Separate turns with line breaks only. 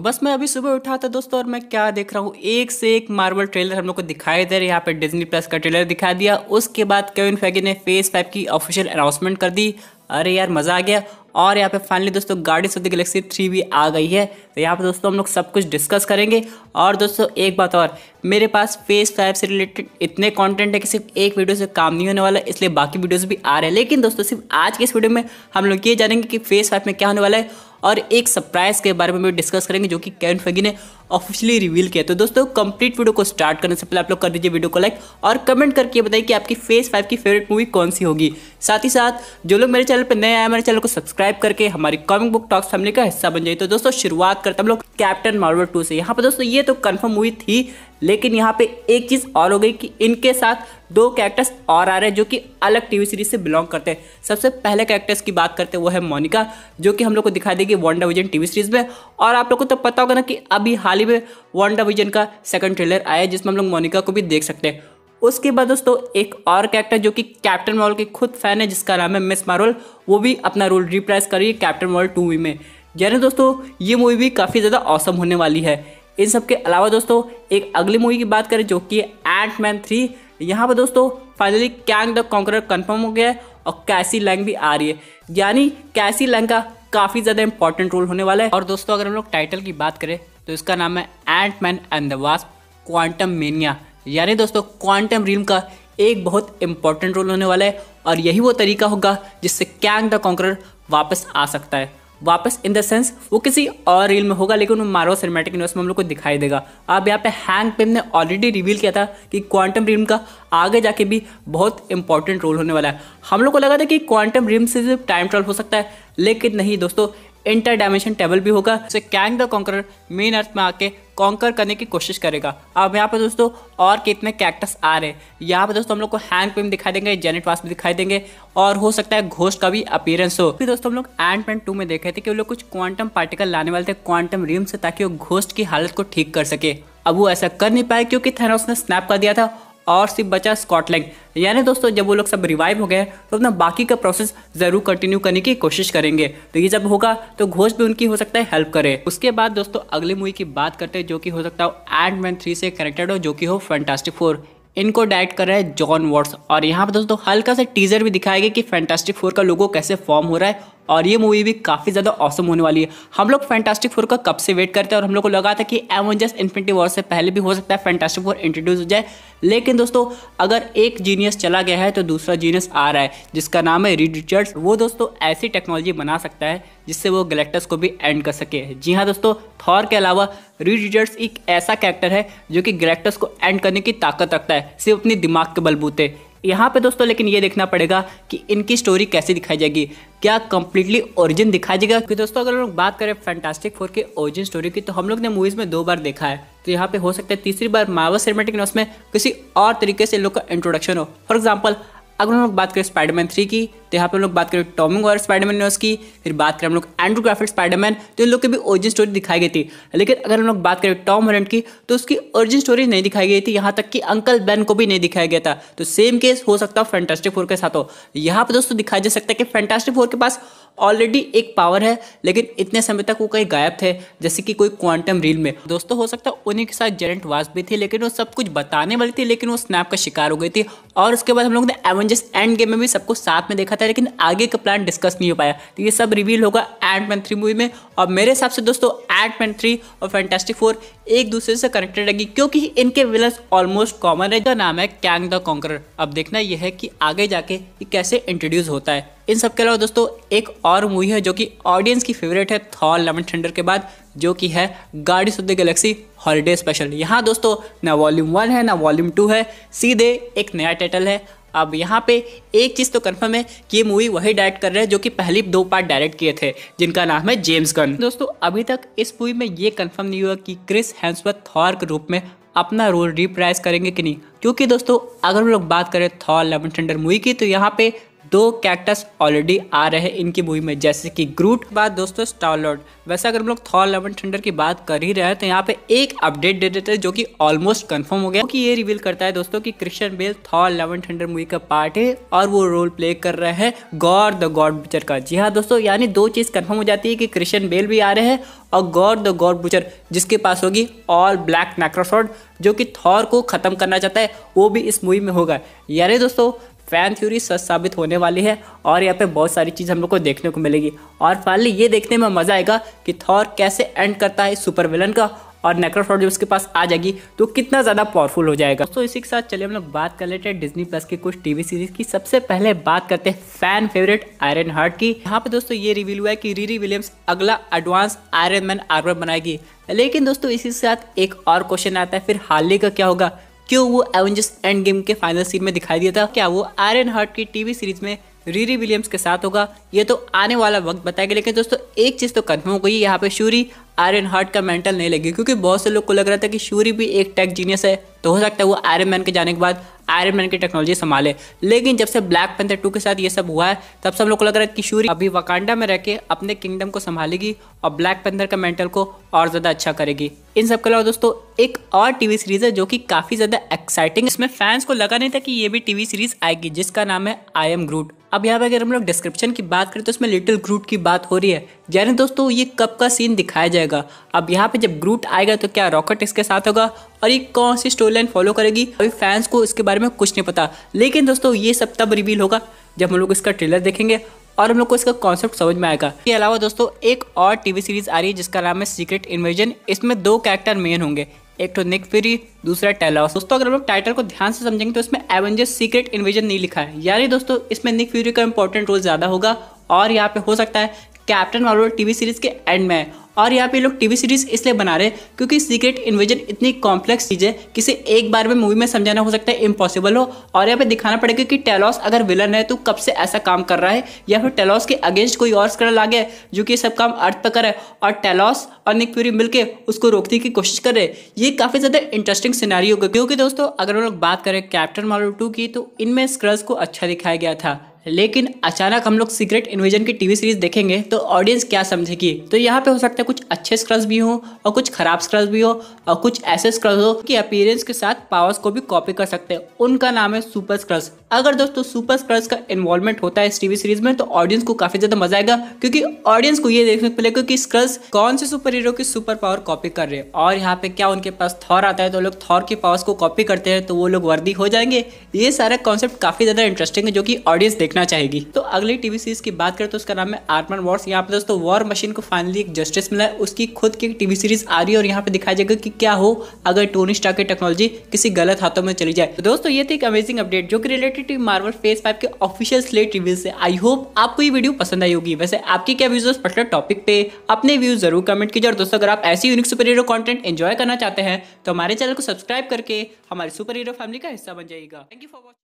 तो बस मैं अभी सुबह उठा था दोस्तों और मैं क्या देख रहा हूँ एक से एक मार्वल ट्रेलर हम लोग को दिखाई दे रहा है यहाँ पे डिज्नी प्लस का ट्रेलर दिखा दिया उसके बाद केविन फैगी ने फेस फाइव की ऑफिशियल अनाउंसमेंट कर दी अरे यार मज़ा आ गया और यहाँ पे फाइनली दोस्तों guardians of the galaxy three भी आ गई है तो यहाँ पे दोस्तों हम लोग सब कुछ डिस्कस करेंगे और दोस्तों एक बात और मेरे पास फेस फाइव से रिलेटेड इतने कंटेंट है कि सिर्फ एक वीडियो से काम नहीं होने वाला इसलिए बाकी वीडियोज भी आ रहे हैं लेकिन दोस्तों सिर्फ आज के इस वीडियो में हम लोग ये जानेंगे कि फेस फाइव में क्या होने वाला है और एक सरप्राइज के बारे में भी डिस्कस करेंगे जो कि कैन फेगी ने ऑफिशियली रिवील किया तो दोस्तों कंप्लीट वीडियो को स्टार्ट करने से पहले आप लोग कर दीजिए वीडियो को लाइक और कमेंट करके बताइए कि आपकी फेस फाइव की फेवरेट मूवी कौन सी होगी साथ ही साथ जो लोग मेरे चैनल पर नए आए मेरे चैनल को सब्सक्राइब करके हमारी कॉमिक बुक टॉक्स फैमिली का हिस्सा बन जाए तो दोस्तों शुरुआत करते हम लोग कैप्टन मार्वल टू से यहाँ पर दोस्तों ये तो कन्फर्म मूवी थी लेकिन यहाँ पे एक चीज़ और हो गई कि इनके साथ दो कैरेक्टर्स और आ रहे हैं जो कि अलग टीवी सीरीज से बिलोंग करते हैं सबसे पहले कैरेक्टर्स की बात करते हैं वो है मोनिका जो कि हम लोग को दिखाई देगी वंडा विजन टीवी सीरीज में और आप लोग को तो पता होगा ना कि अभी हाल ही में वन विजन का सेकंड ट्रेलर आया है जिसमें हम लोग मोनिका को भी देख सकते हैं उसके बाद दोस्तों एक और कैरेक्टर जो कि कैप्टन मॉल के खुद फैन है जिसका नाम है मिस मारोल वो भी अपना रोल रिप्राइज कर रही है कैप्टन मॉल टू में यानी दोस्तों ये मूवी भी काफ़ी ज़्यादा औसम होने वाली है इन सब के अलावा दोस्तों एक अगली मूवी की बात करें जो कि एंट मैन थ्री यहाँ पर दोस्तों finally Kang the conqueror confirm हो गया है और कैसी लैंग भी आ रही है यानी कैसी लैंग का काफ़ी ज़्यादा इंपॉर्टेंट रोल होने वाला है और दोस्तों अगर हम लोग टाइटल की बात करें तो इसका नाम है Ant Man and the Wasp Quantumania मेनिया यानी दोस्तों क्वांटम रीम का एक बहुत इंपॉर्टेंट रोल होने वाला है और यही वो तरीका होगा जिससे कैंग द कॉन्करर वापस आ सकता है वापस इन द सेंस वो किसी और रील में होगा लेकिन वो मारो सिनेमेटिक यूनिवर्स में हम लोग को दिखाई देगा अब यहाँ पे हैंग पिम ने ऑलरेडी रिवील किया था कि क्वांटम रिम का आगे जाके भी बहुत इंपॉर्टेंट रोल होने वाला है हम लोग को लगा था कि क्वांटम रिम से सिर्फ टाइम ट्रैवल हो सकता है लेकिन नहीं दोस्तों इंटर डायमेंशन टेबल भी होगा जिसे Kang the conquer main earth में आके कॉन्कर करने की कोशिश करेगा अब यहाँ पर दोस्तों और कितने कैक्टस आ रहे हैं यहाँ पर दोस्तों हम लोग को हैंड पेम दिखाई देंगे जेनेट वास भी दिखाई देंगे और हो सकता है घोष का भी अपीयरेंस हो फिर दोस्तों हम लोग एंड पेंट टू में देखे थे कि वो लोग कुछ क्वांटम पार्टिकल लाने वाले थे क्वांटम रिम से ताकि वो घोष्ट की हालत को ठीक कर सके अब वो ऐसा कर नहीं पाए क्योंकि थेनोस ने स्नैप कर दिया था और सिर्फ बचा स्कॉटलैंड यानी दोस्तों जब वो लोग सब रिवाइव हो गए तो अपना बाकी का प्रोसेस ज़रूर कंटिन्यू करने की कोशिश करेंगे तो ये जब होगा तो घोष भी उनकी हो सकता है हेल्प करे उसके बाद दोस्तों अगले मूवी की बात करते हैं जो कि हो सकता है एंड मैन थ्री से कनेक्टेड हो जो कि हो फैंटास्टिक फोर इनको डायरेक्ट कर रहा है जॉन वॉट्स और यहाँ पर दोस्तों हल्का सा टीजर भी दिखाएगा कि फैंटास्टिक फोर का लोगो कैसे फॉर्म हो रहा है और ये मूवी भी काफ़ी ज़्यादा औसम होने वाली है हम लोग फैंटास्टिक फोर का कब से वेट करते हैं और हम लोग को लगा था कि एवेंजर्स इन्फिनिटी वॉर से पहले भी हो सकता है फैंटास्टिक फोर इंट्रोड्यूस हो जाए लेकिन दोस्तों अगर एक जीनियस चला गया है तो दूसरा जीनियस आ रहा है जिसका नाम है रीड रिचर्ड्स वो दोस्तों ऐसी टेक्नोलॉजी बना सकता है जिससे वो गलेक्टस को भी एंड कर सके जी हाँ दोस्तों थॉर के अलावा रीड रिचर्ड्स एक ऐसा कैरेक्टर है जो कि गलेक्टस को एंड करने की ताकत रखता है सिर्फ अपने दिमाग के बलबूते यहाँ पे दोस्तों लेकिन ये देखना पड़ेगा कि इनकी स्टोरी कैसे दिखाई जाएगी क्या कंप्लीटली ओरिजिन दिखाई जाएगा क्योंकि दोस्तों अगर हम लोग बात करें फैंटास्टिक फोर के ओरिजिन स्टोरी की तो हम लोग ने मूवीज़ में दो बार देखा है तो यहाँ पे हो सकता है तीसरी बार मार्वल सिनेमेटिक यूनिवर्स में किसी और तरीके से लोग का इंट्रोडक्शन हो फॉर एग्जाम्पल अगर हम लोग बात करें स्पाइडरमैन थ्री की तो यहाँ पे हम लोग बात करें टॉमिंग और स्पाइडरमैन ने उसकी फिर बात करें हम लोग एंड्रू ग्राफिक स्पाइडरमैन तो इन लोग की भी ओरिजिन स्टोरी दिखाई गई थी लेकिन अगर हम लोग बात करें टॉम हॉलैंड की तो उसकी ओरिजिन स्टोरी नहीं दिखाई गई थी यहाँ तक कि अंकल बैन को भी नहीं दिखाया गया था तो सेम केस हो सकता है फैंटास्टिक फोर के साथ हो यहाँ पर दोस्तों दिखाया जा सकता है कि फैंटास्टिक फोर के पास ऑलरेडी एक पावर है लेकिन इतने समय तक वो कहीं गायब थे जैसे कि कोई क्वांटम रील में दोस्तों हो सकता है उन्हीं के साथ जेरेंट वास भी थी लेकिन वो सब कुछ बताने वाली थी लेकिन वो स्नैप का शिकार हो गई थी और उसके बाद हम लोग ने एवेंजर्स एंड गेम में भी सबको साथ में देखा चाहता है लेकिन आगे का प्लान डिस्कस नहीं हो पाया तो ये सब रिवील होगा एंड मैन थ्री मूवी में और मेरे हिसाब से दोस्तों एंड मैन थ्री और फैंटेस्टिक फोर एक दूसरे से कनेक्टेड रहेगी क्योंकि इनके विलन्स ऑलमोस्ट कॉमन है जो नाम है कैंग द कॉन्कर अब देखना यह है कि आगे जाके ये कैसे इंट्रोड्यूस होता है इन सब के अलावा दोस्तों एक और मूवी है जो कि ऑडियंस की फेवरेट है थॉर लेमन थंडर के बाद जो कि है guardians of the galaxy holiday special यहाँ दोस्तों ना वॉल्यूम वन है ना वॉल्यूम टू है सीधे एक नया टाइटल है अब यहाँ पे एक चीज़ तो कंफर्म है कि ये मूवी वही डायरेक्ट कर रहे हैं जो कि पहली दो पार्ट डायरेक्ट किए थे जिनका नाम है जेम्स गन दोस्तों अभी तक इस मूवी में ये कंफर्म नहीं हुआ कि क्रिस हैंसवर्थ थॉर के रूप में अपना रोल रिप्राइज करेंगे कि नहीं क्योंकि दोस्तों अगर हम लोग बात करें थॉर लेवन थंडर मूवी की तो यहाँ पे दो कैक्टस ऑलरेडी आ रहे हैं इनकी मूवी में जैसे कि ग्रूट बाद दोस्तों स्टारलॉर्ड वैसे अगर हम लोग थॉर लेवन थंडर की बात कर ही रहे हैं तो यहाँ पे एक अपडेट दे देते हैं जो कि ऑलमोस्ट कंफर्म हो गया क्योंकि ये रिवील करता है दोस्तों कि Christian Bale Thor love and thunder movie का पार्ट है और वो रोल प्ले कर रहे हैं गॉड द गॉड बुचर का जी हाँ दोस्तों यानी दो चीज़ कन्फर्म हो जाती है कि क्रिश्चियन बेल भी आ रहे हैं और गॉड द गॉड बुचर जिसके पास होगी ऑल ब्लैक मैक्रोसॉड जो कि थॉर को ख़त्म करना चाहता है वो भी इस मूवी में होगा यानी दोस्तों फैन थ्योरी सच साबित होने वाली है और यहाँ पे बहुत सारी चीज़ हम लोग को देखने को मिलेगी और फाइनली ये देखने में मज़ा आएगा कि थॉर कैसे एंड करता है सुपर विलन का और नेक्रोफ्रॉड जब उसके पास आ जाएगी तो कितना ज़्यादा पावरफुल हो जाएगा तो इसी के साथ चलिए हम लोग बात कर लेते हैं डिज्नी प्लस की कुछ टीवी सीरीज की सबसे पहले बात करते हैं फैन फेवरेट आयरन हार्ट की यहाँ पे दोस्तों ये रिवील हुआ है कि रीरी विलियम्स अगला एडवांस आयरन मैन आर्मर बनाएगी लेकिन दोस्तों इसी के साथ एक और क्वेश्चन आता है फिर ही का क्या होगा क्यों वो एवेंजर्स एंड गेम के फाइनल सीन में दिखाई दिया था क्या वो आयरन हार्ट की टीवी सीरीज में रीरी विलियम्स के साथ होगा ये तो आने वाला वक्त बताएगा लेकिन दोस्तों एक चीज़ तो कन्फर्म हो गई यहाँ पे शूरी आयरन हार्ट का मेंटल नहीं लगेगी क्योंकि बहुत से लोग को लग रहा था कि शूरी भी एक टेक जीनियस है तो हो सकता है वो आयरन मैन के जाने के बाद आयरन मैन की टेक्नोलॉजी संभाले लेकिन जब से ब्लैक पेंथर टू के साथ ये सब हुआ है तब सब लोग को लग रहा है कि शूरी अभी वकांडा में रह के अपने किंगडम को संभालेगी और ब्लैक पेंथर का मेंटल को और ज़्यादा अच्छा करेगी इन सब के अलावा दोस्तों एक और टीवी सीरीज़ है जो कि काफ़ी ज़्यादा एक्साइटिंग इसमें फैंस को लगा नहीं था कि ये भी टीवी सीरीज़ आएगी जिसका नाम है आई एम ग्रूट अब यहाँ पर अगर हम लोग डिस्क्रिप्शन की बात करें तो इसमें लिटिल ग्रूट की बात हो रही है यानी दोस्तों ये कब का सीन दिखाया जाएगा अब यहाँ पे जब ग्रूट आएगा तो क्या रॉकेट इसके साथ होगा और ये कौन सी स्टोरी लाइन फॉलो करेगी अभी फैंस को इसके बारे में कुछ नहीं पता लेकिन दोस्तों ये सब तब रिवील होगा जब हम लोग इसका ट्रेलर देखेंगे और हम लोग को इसका कॉन्सेप्ट समझ में आएगा इसके अलावा दोस्तों एक और टीवी सीरीज आ रही है जिसका नाम है सीक्रेट इन्वेजन इसमें दो कैरेक्टर मेन होंगे एक तो निक फ्यूरी दूसरा टेलॉस दोस्तों अगर हम टाइटल को ध्यान से समझेंगे तो इसमें एवेंजर्स सीक्रेट इन्वेजन नहीं लिखा है यानी दोस्तों इसमें निक फ्यूरी का इंपॉर्टेंट रोल ज़्यादा होगा और यहाँ पे हो सकता है कैप्टन मार्वल टीवी सीरीज के एंड में और यहाँ पे लोग टीवी सीरीज इसलिए बना रहे हैं क्योंकि सीक्रेट इन्वेजन इतनी कॉम्प्लेक्स चीज़ है किसी एक बार में मूवी में समझाना हो सकता है इम्पॉसिबल हो और यहाँ पे दिखाना पड़ेगा कि टेलॉस अगर विलन है तो कब से ऐसा काम कर रहा है या फिर टेलॉस के अगेंस्ट कोई और आ लागे जो कि सब काम अर्थ पर करे और टेलॉस और निक फ्यूरी मिलकर उसको रोकने की कोशिश कर रहे ये काफ़ी ज़्यादा इंटरेस्टिंग सिनारी होगा क्योंकि दोस्तों अगर हम लोग बात करें कैप्टन मॉडल टू की तो इनमें स्क्रल्स को अच्छा दिखाया गया था लेकिन अचानक हम लोग सीक्रेट इन्वेजन की टीवी सीरीज देखेंगे तो ऑडियंस क्या समझेगी तो यहाँ पे हो सकता है कुछ अच्छे स्क्रल्स भी हों और कुछ खराब स्क्रल्स भी हो और कुछ ऐसे स्क्रल्स हो कि अपीयरेंस के साथ पावर्स को भी कॉपी कर सकते हैं उनका नाम है सुपर स्क्रल्स अगर दोस्तों सुपर स्क्रल्स का इन्वॉल्वमेंट होता है इस टीवी सीरीज में तो ऑडियंस को काफी ज्यादा मजा आएगा क्योंकि ऑडियंस को ये देखने को मिलेगा कि कौन से सुपर हीरो की सुपर पावर कॉपी कर रहे हैं और यहाँ पे क्या उनके पास थॉर आता है तो लोग थॉर की पावर्स को कॉपी करते हैं तो वो लोग वर्दी हो जाएंगे ये सारा कॉन्सेप्ट काफी ज्यादा इंटरेस्टिंग है जो कि ऑडियंस देख देखना चाहेगी तो अगली टीवी सीरीज की बात करें तो उसका नाम है आर्मन वॉर्स यहाँ पे दोस्तों वॉर मशीन को फाइनली एक जस्टिस मिला है उसकी खुद की टीवी सीरीज आ रही है और यहाँ पे दिखाया जाएगा कि क्या हो अगर टोनी स्टार की टेक्नोलॉजी किसी गलत हाथों में चली जाए तो दोस्तों ये थे एक अमेजिंग अपडेट जो कि related to Marvel face five के ऑफिशियल स्लेट रिव्यू से आई होप आपको ये वीडियो पसंद आई होगी वैसे आपकी क्या व्यूज पर्टिकुलर टॉपिक पे अपने व्यूज जरूर कमेंट कीजिए और दोस्तों अगर आप ऐसी unique super hero content enjoy करना चाहते हैं तो हमारे चैनल को सब्सक्राइब करके हमारे सुपर हीरो फैमिली का हिस्सा बन जाएगा थैंक यू फॉर वॉचिंग